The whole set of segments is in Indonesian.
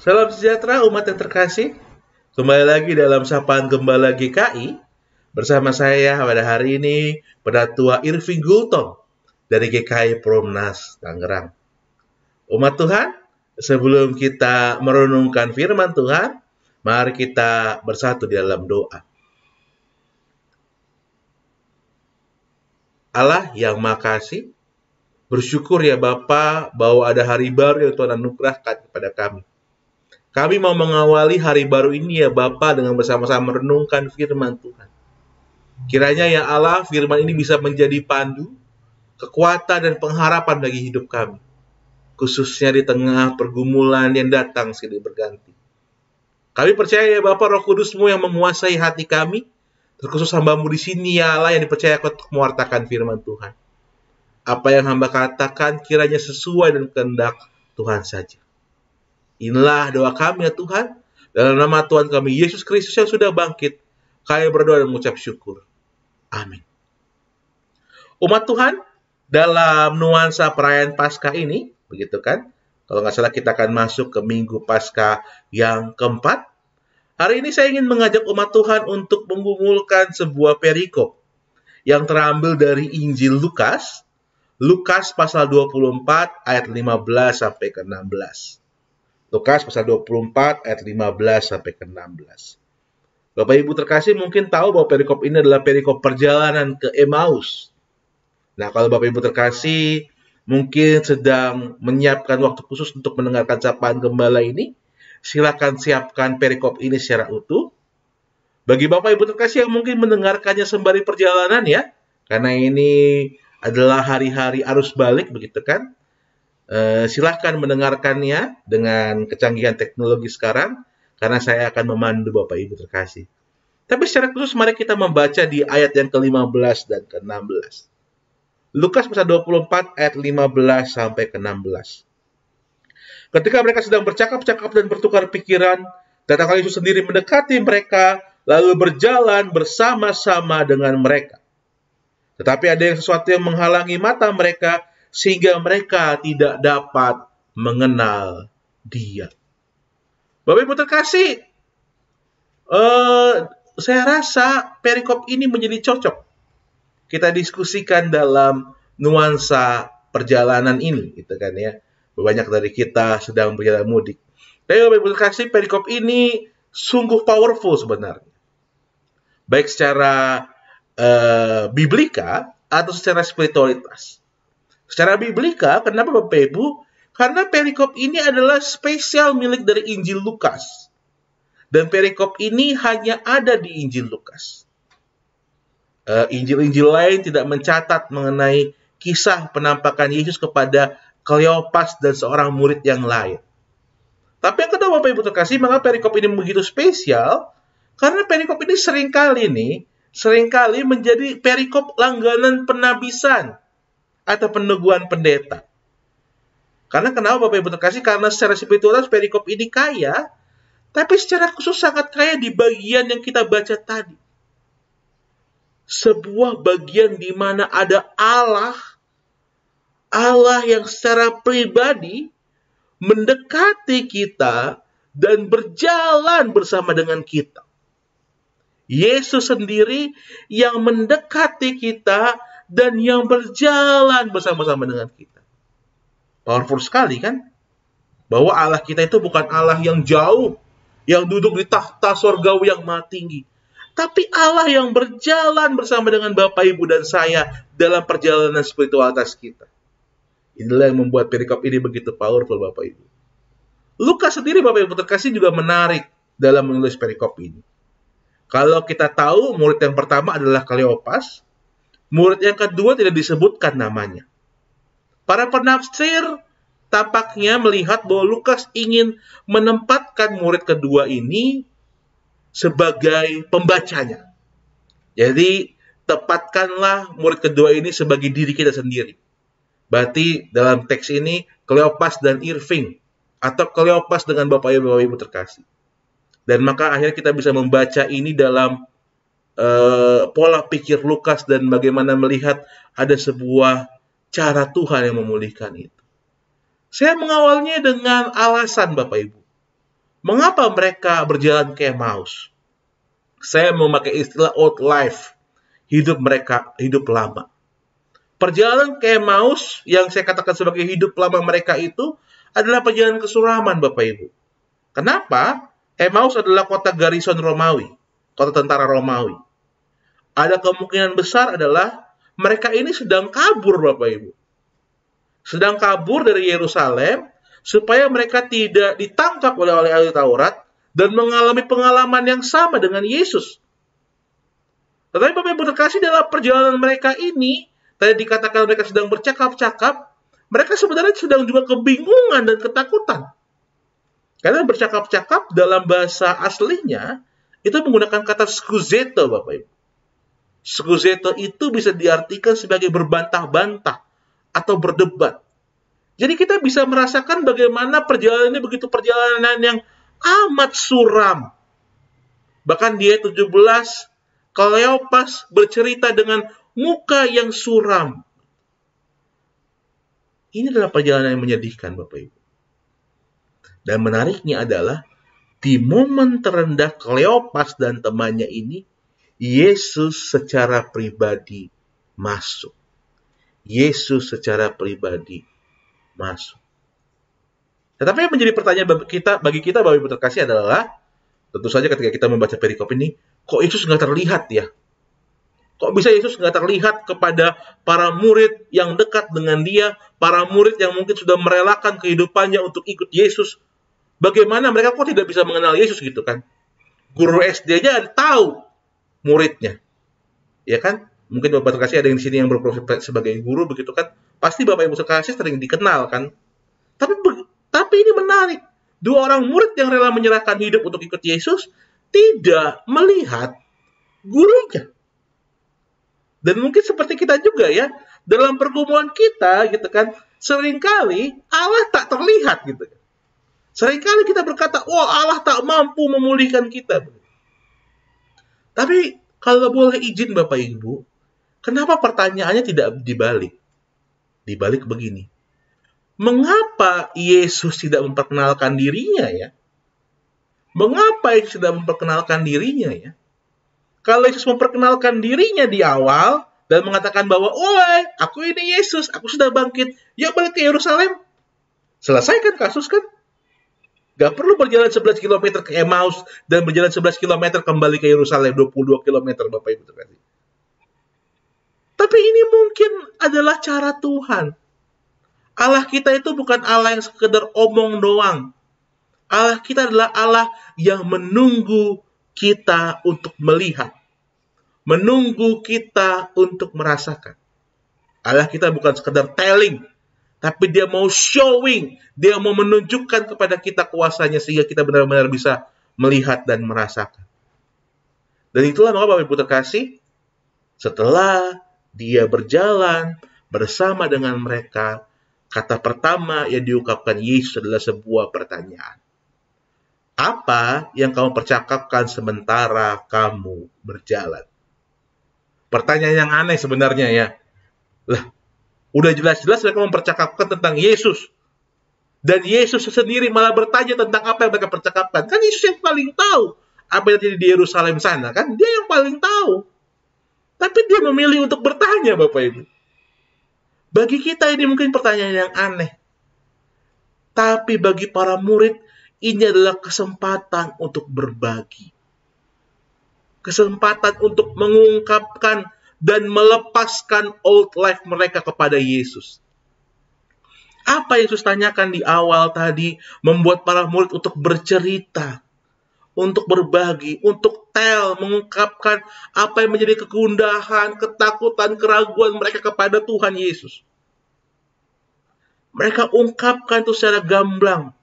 Salam sejahtera umat yang terkasih. Kembali lagi dalam sapaan Gembala GKI bersama saya pada hari ini tua Irving Gultom dari GKI Promnas Tangerang. Umat Tuhan, sebelum kita merenungkan firman Tuhan, mari kita bersatu di dalam doa. Allah yang makasih, bersyukur ya Bapa bahwa ada hari baru yang Tuhan anugerahkan kepada kami kami mau mengawali hari baru ini ya Bapa dengan bersama-sama merenungkan firman Tuhan. Kiranya ya Allah firman ini bisa menjadi pandu, kekuatan dan pengharapan bagi hidup kami. Khususnya di tengah pergumulan yang datang silih berganti. Kami percaya ya Bapak Roh Kudusmu yang menguasai hati kami, terkhusus hambamu di sini ya Allah yang dipercaya untuk mewartakan firman Tuhan. Apa yang hamba katakan kiranya sesuai dan kehendak Tuhan saja. Inilah doa kami ya Tuhan. Dalam nama Tuhan kami, Yesus Kristus yang sudah bangkit, kami berdoa dan mengucap syukur. Amin. Umat Tuhan, dalam nuansa perayaan Paskah ini, begitu kan? Kalau nggak salah kita akan masuk ke Minggu Paskah yang keempat. Hari ini saya ingin mengajak umat Tuhan untuk mengumpulkan sebuah perikop yang terambil dari Injil Lukas, Lukas pasal 24 ayat 15 sampai ke 16. Lukas pasal 24 ayat 15 sampai ke 16. Bapak Ibu terkasih mungkin tahu bahwa perikop ini adalah perikop perjalanan ke Emmaus. Nah, kalau Bapak Ibu terkasih mungkin sedang menyiapkan waktu khusus untuk mendengarkan capaan gembala ini, silakan siapkan perikop ini secara utuh. Bagi Bapak Ibu terkasih yang mungkin mendengarkannya sembari perjalanan ya, karena ini adalah hari-hari arus balik begitu kan. Eh, silahkan mendengarkannya dengan kecanggihan teknologi sekarang, karena saya akan memandu Bapak Ibu terkasih. Tapi secara khusus mari kita membaca di ayat yang ke-15 dan ke-16. Lukas pasal 24 ayat 15 sampai ke-16. Ketika mereka sedang bercakap-cakap dan bertukar pikiran, datanglah Yesus sendiri mendekati mereka, lalu berjalan bersama-sama dengan mereka. Tetapi ada yang sesuatu yang menghalangi mata mereka, sehingga mereka tidak dapat mengenal Dia. Bapak Ibu terkasih, eh, saya rasa perikop ini menjadi cocok kita diskusikan dalam nuansa perjalanan ini, gitu kan ya. Banyak dari kita sedang berjalan mudik. Tapi Bapak Ibu terkasih, perikop ini sungguh powerful sebenarnya. Baik secara eh, biblika atau secara spiritualitas Secara biblika, kenapa Bapak Ibu? Karena perikop ini adalah spesial milik dari Injil Lukas. Dan perikop ini hanya ada di Injil Lukas. Eh, Injil-injil lain tidak mencatat mengenai kisah penampakan Yesus kepada Kleopas dan seorang murid yang lain. Tapi yang kedua Bapak Ibu terkasih, Mengapa perikop ini begitu spesial karena perikop ini seringkali nih, seringkali menjadi perikop langganan penabisan atau peneguhan pendeta. Karena kenapa Bapak Ibu terkasih? Karena secara spiritual, perikop ini kaya, tapi secara khusus sangat kaya di bagian yang kita baca tadi. Sebuah bagian di mana ada Allah, Allah yang secara pribadi mendekati kita dan berjalan bersama dengan kita. Yesus sendiri yang mendekati kita dan yang berjalan bersama-sama dengan kita. Powerful sekali kan? Bahwa Allah kita itu bukan Allah yang jauh, yang duduk di tahta sorgawi yang maha tinggi. Tapi Allah yang berjalan bersama dengan Bapak, Ibu, dan saya dalam perjalanan spiritualitas kita. Inilah yang membuat perikop ini begitu powerful, Bapak Ibu. Lukas sendiri, Bapak Ibu terkasih, juga menarik dalam menulis perikop ini. Kalau kita tahu, murid yang pertama adalah kaleopas Murid yang kedua tidak disebutkan namanya. Para penafsir tampaknya melihat bahwa Lukas ingin menempatkan murid kedua ini sebagai pembacanya. Jadi, tepatkanlah murid kedua ini sebagai diri kita sendiri. Berarti dalam teks ini Kleopas dan Irving atau Kleopas dengan Bapak Ibu Bapak Ibu terkasih. Dan maka akhirnya kita bisa membaca ini dalam uh, pola pikir Lukas dan bagaimana melihat ada sebuah cara Tuhan yang memulihkan itu. Saya mengawalnya dengan alasan Bapak Ibu. Mengapa mereka berjalan ke Emmaus? Saya memakai istilah old life, hidup mereka, hidup lama. Perjalanan ke Emmaus yang saya katakan sebagai hidup lama mereka itu adalah perjalanan kesuraman Bapak Ibu. Kenapa? Emmaus adalah kota garison Romawi, kota tentara Romawi ada kemungkinan besar adalah mereka ini sedang kabur Bapak Ibu. Sedang kabur dari Yerusalem supaya mereka tidak ditangkap oleh oleh ahli Taurat dan mengalami pengalaman yang sama dengan Yesus. Tetapi Bapak Ibu terkasih dalam perjalanan mereka ini, tadi dikatakan mereka sedang bercakap-cakap, mereka sebenarnya sedang juga kebingungan dan ketakutan. Karena bercakap-cakap dalam bahasa aslinya itu menggunakan kata skuzeto Bapak Ibu. Skuzeto itu bisa diartikan sebagai berbantah-bantah atau berdebat. Jadi kita bisa merasakan bagaimana ini begitu perjalanan yang amat suram. Bahkan dia 17, Kleopas bercerita dengan muka yang suram. Ini adalah perjalanan yang menyedihkan Bapak Ibu. Dan menariknya adalah di momen terendah Kleopas dan temannya ini, Yesus secara pribadi masuk. Yesus secara pribadi masuk. Tetapi yang menjadi pertanyaan bagi kita, bagi kita Bapak Ibu terkasih adalah, tentu saja ketika kita membaca perikop ini, kok Yesus nggak terlihat ya? Kok bisa Yesus nggak terlihat kepada para murid yang dekat dengan dia, para murid yang mungkin sudah merelakan kehidupannya untuk ikut Yesus? Bagaimana mereka kok tidak bisa mengenal Yesus gitu kan? Guru SD nya tahu muridnya. Ya kan? Mungkin Bapak Terkasih ada yang di sini yang berprofesi sebagai guru begitu kan. Pasti Bapak Ibu Terkasih sering dikenal kan. Tapi tapi ini menarik. Dua orang murid yang rela menyerahkan hidup untuk ikut Yesus tidak melihat gurunya. Dan mungkin seperti kita juga ya, dalam pergumulan kita gitu kan, seringkali Allah tak terlihat gitu. Seringkali kita berkata, "Wah, oh, Allah tak mampu memulihkan kita." Tapi kalau boleh izin Bapak Ibu, kenapa pertanyaannya tidak dibalik? Dibalik begini. Mengapa Yesus tidak memperkenalkan dirinya ya? Mengapa Yesus tidak memperkenalkan dirinya ya? Kalau Yesus memperkenalkan dirinya di awal dan mengatakan bahwa, "Oi, aku ini Yesus, aku sudah bangkit. yuk ya balik ke Yerusalem." Selesaikan kasus kan? Gak perlu berjalan 11 km ke Emmaus dan berjalan 11 km kembali ke Yerusalem 22 km Bapak Ibu terkasih. Tapi ini mungkin adalah cara Tuhan. Allah kita itu bukan Allah yang sekedar omong doang. Allah kita adalah Allah yang menunggu kita untuk melihat. Menunggu kita untuk merasakan. Allah kita bukan sekedar telling tapi dia mau showing, dia mau menunjukkan kepada kita kuasanya sehingga kita benar-benar bisa melihat dan merasakan. Dan itulah mengapa Bapak Ibu terkasih, setelah dia berjalan bersama dengan mereka, kata pertama yang diungkapkan Yesus adalah sebuah pertanyaan. Apa yang kamu percakapkan sementara kamu berjalan? Pertanyaan yang aneh sebenarnya ya. Lah, Udah jelas-jelas mereka mempercakapkan tentang Yesus. Dan Yesus sendiri malah bertanya tentang apa yang mereka percakapkan. Kan Yesus yang paling tahu apa yang terjadi di Yerusalem sana kan. Dia yang paling tahu. Tapi dia memilih untuk bertanya Bapak Ibu. Bagi kita ini mungkin pertanyaan yang aneh. Tapi bagi para murid ini adalah kesempatan untuk berbagi. Kesempatan untuk mengungkapkan dan melepaskan old life mereka kepada Yesus. Apa Yesus tanyakan di awal tadi membuat para murid untuk bercerita, untuk berbagi, untuk tell, mengungkapkan apa yang menjadi kegundahan, ketakutan, keraguan mereka kepada Tuhan Yesus. Mereka ungkapkan itu secara gamblang.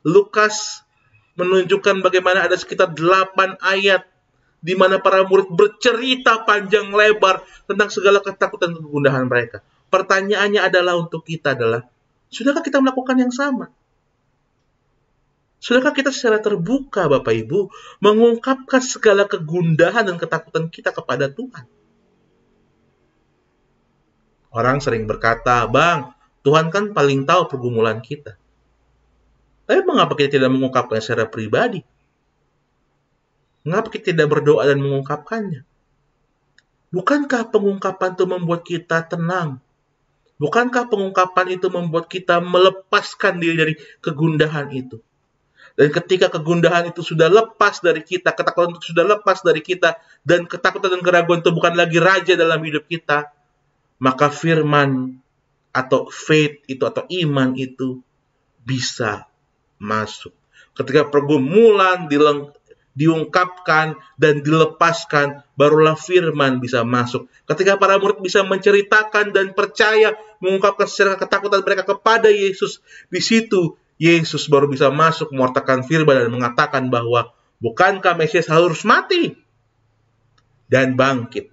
Lukas menunjukkan bagaimana ada sekitar delapan ayat di mana para murid bercerita panjang lebar tentang segala ketakutan dan kegundahan mereka. Pertanyaannya adalah untuk kita adalah, sudahkah kita melakukan yang sama? Sudahkah kita secara terbuka, Bapak Ibu, mengungkapkan segala kegundahan dan ketakutan kita kepada Tuhan? Orang sering berkata, Bang, Tuhan kan paling tahu pergumulan kita. Tapi mengapa kita tidak mengungkapkan secara pribadi? Mengapa kita tidak berdoa dan mengungkapkannya? Bukankah pengungkapan itu membuat kita tenang? Bukankah pengungkapan itu membuat kita melepaskan diri dari kegundahan itu? Dan ketika kegundahan itu sudah lepas dari kita, ketakutan itu sudah lepas dari kita, dan ketakutan dan keraguan itu bukan lagi raja dalam hidup kita, maka firman atau faith itu atau iman itu bisa masuk. Ketika pergumulan dileng diungkapkan dan dilepaskan, barulah firman bisa masuk. Ketika para murid bisa menceritakan dan percaya, mengungkapkan secara ketakutan mereka kepada Yesus, di situ Yesus baru bisa masuk mewartakan firman dan mengatakan bahwa bukankah Mesias harus mati dan bangkit.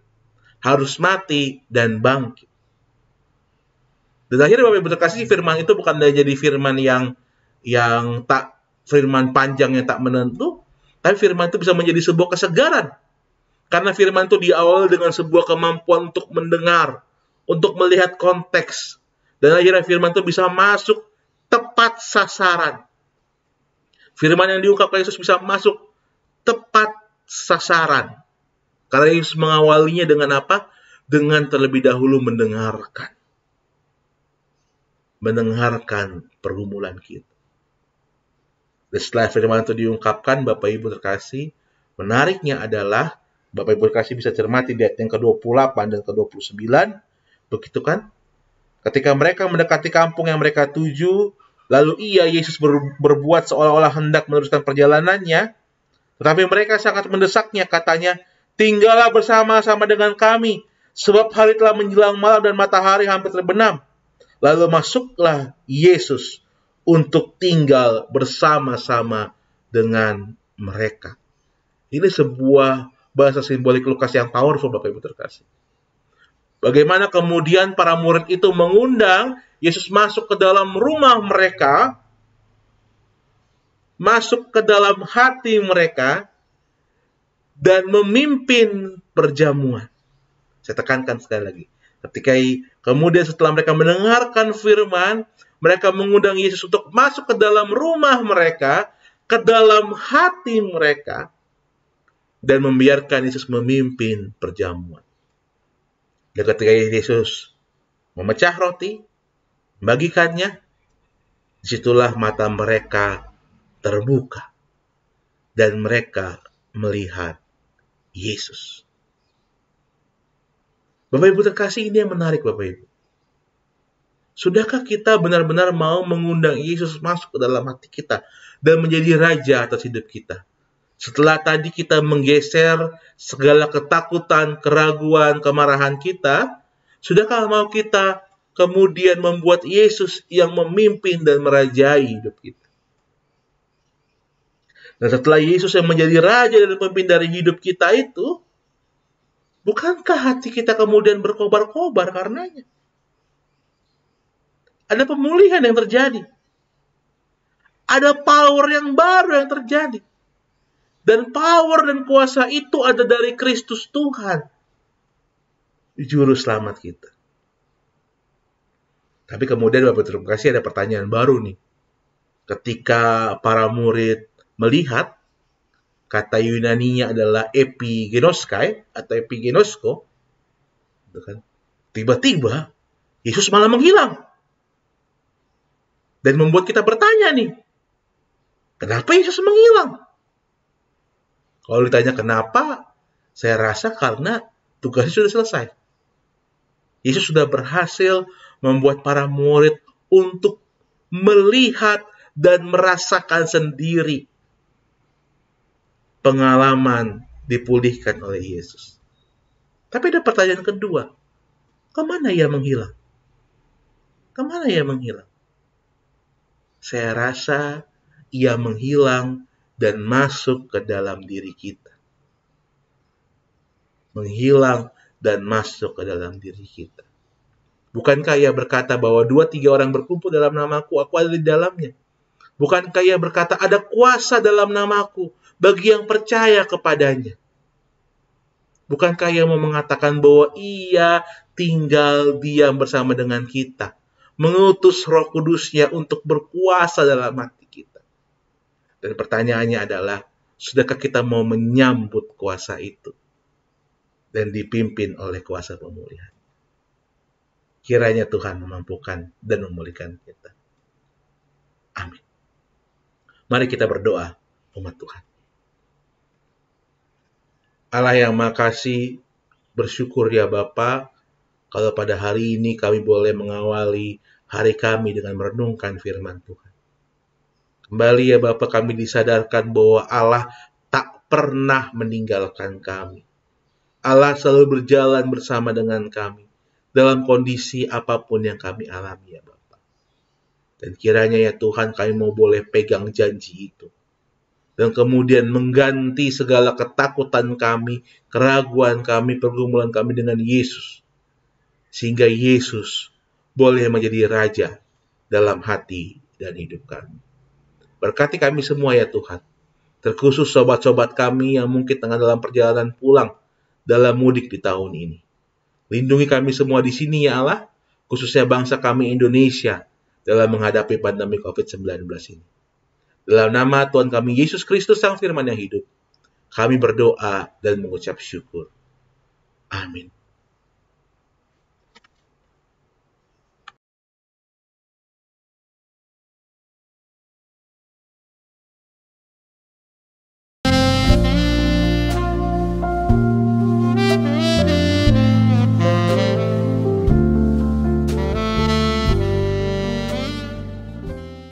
Harus mati dan bangkit. Dan akhirnya Bapak Ibu terkasih firman itu bukan jadi firman yang yang tak firman panjang yang tak menentu, tapi kan firman itu bisa menjadi sebuah kesegaran. Karena firman itu diawal dengan sebuah kemampuan untuk mendengar, untuk melihat konteks. Dan akhirnya firman itu bisa masuk tepat sasaran. Firman yang diungkap Yesus bisa masuk tepat sasaran. Karena Yesus mengawalinya dengan apa? Dengan terlebih dahulu mendengarkan. Mendengarkan pergumulan kita. Setelah firman itu diungkapkan, Bapak Ibu terkasih, menariknya adalah Bapak Ibu terkasih bisa cermati di ayat yang ke-28 dan ke-29, begitu kan? Ketika mereka mendekati kampung yang mereka tuju, lalu ia Yesus ber, berbuat seolah-olah hendak meneruskan perjalanannya, tetapi mereka sangat mendesaknya, katanya, tinggallah bersama-sama dengan kami, sebab hari telah menjelang malam dan matahari hampir terbenam. Lalu masuklah Yesus untuk tinggal bersama-sama dengan mereka. Ini sebuah bahasa simbolik Lukas yang powerful Bapak Ibu terkasih. Bagaimana kemudian para murid itu mengundang Yesus masuk ke dalam rumah mereka, masuk ke dalam hati mereka, dan memimpin perjamuan. Saya tekankan sekali lagi. Ketika kemudian setelah mereka mendengarkan firman, mereka mengundang Yesus untuk masuk ke dalam rumah mereka, ke dalam hati mereka, dan membiarkan Yesus memimpin perjamuan. Dan ketika Yesus memecah roti, bagikannya, disitulah mata mereka terbuka. Dan mereka melihat Yesus. Bapak Ibu terkasih ini yang menarik Bapak Ibu. Sudahkah kita benar-benar mau mengundang Yesus masuk ke dalam hati kita dan menjadi raja atas hidup kita? Setelah tadi kita menggeser segala ketakutan, keraguan, kemarahan kita, sudahkah mau kita kemudian membuat Yesus yang memimpin dan merajai hidup kita? Nah, setelah Yesus yang menjadi raja dan pemimpin dari hidup kita itu, bukankah hati kita kemudian berkobar-kobar karenanya? Ada pemulihan yang terjadi. Ada power yang baru yang terjadi. Dan power dan kuasa itu ada dari Kristus Tuhan. Juru selamat kita. Tapi kemudian Bapak terima kasih ada pertanyaan baru nih. Ketika para murid melihat kata Yunaninya adalah epigenoskai atau epigenosko, kan, tiba-tiba Yesus malah menghilang dan membuat kita bertanya nih, kenapa Yesus menghilang? Kalau ditanya kenapa, saya rasa karena tugasnya sudah selesai. Yesus sudah berhasil membuat para murid untuk melihat dan merasakan sendiri pengalaman dipulihkan oleh Yesus. Tapi ada pertanyaan kedua, kemana ia menghilang? Kemana ia menghilang? saya rasa ia menghilang dan masuk ke dalam diri kita. Menghilang dan masuk ke dalam diri kita. Bukankah ia berkata bahwa dua tiga orang berkumpul dalam namaku, aku ada di dalamnya. Bukankah ia berkata ada kuasa dalam namaku bagi yang percaya kepadanya. Bukankah ia mau mengatakan bahwa ia tinggal diam bersama dengan kita mengutus roh kudusnya untuk berkuasa dalam hati kita. Dan pertanyaannya adalah, sudahkah kita mau menyambut kuasa itu? Dan dipimpin oleh kuasa pemulihan. Kiranya Tuhan memampukan dan memulihkan kita. Amin. Mari kita berdoa, umat Tuhan. Allah yang makasih, bersyukur ya Bapak, kalau pada hari ini kami boleh mengawali hari kami dengan merenungkan firman Tuhan. Kembali ya Bapak, kami disadarkan bahwa Allah tak pernah meninggalkan kami. Allah selalu berjalan bersama dengan kami dalam kondisi apapun yang kami alami ya Bapak. Dan kiranya ya Tuhan kami mau boleh pegang janji itu. Dan kemudian mengganti segala ketakutan kami, keraguan kami, pergumulan kami dengan Yesus sehingga Yesus boleh menjadi raja dalam hati dan hidup kami. Berkati kami semua ya Tuhan, terkhusus sobat-sobat kami yang mungkin tengah dalam perjalanan pulang dalam mudik di tahun ini. Lindungi kami semua di sini ya Allah, khususnya bangsa kami Indonesia dalam menghadapi pandemi COVID-19 ini. Dalam nama Tuhan kami Yesus Kristus Sang Firman yang hidup, kami berdoa dan mengucap syukur. Amin.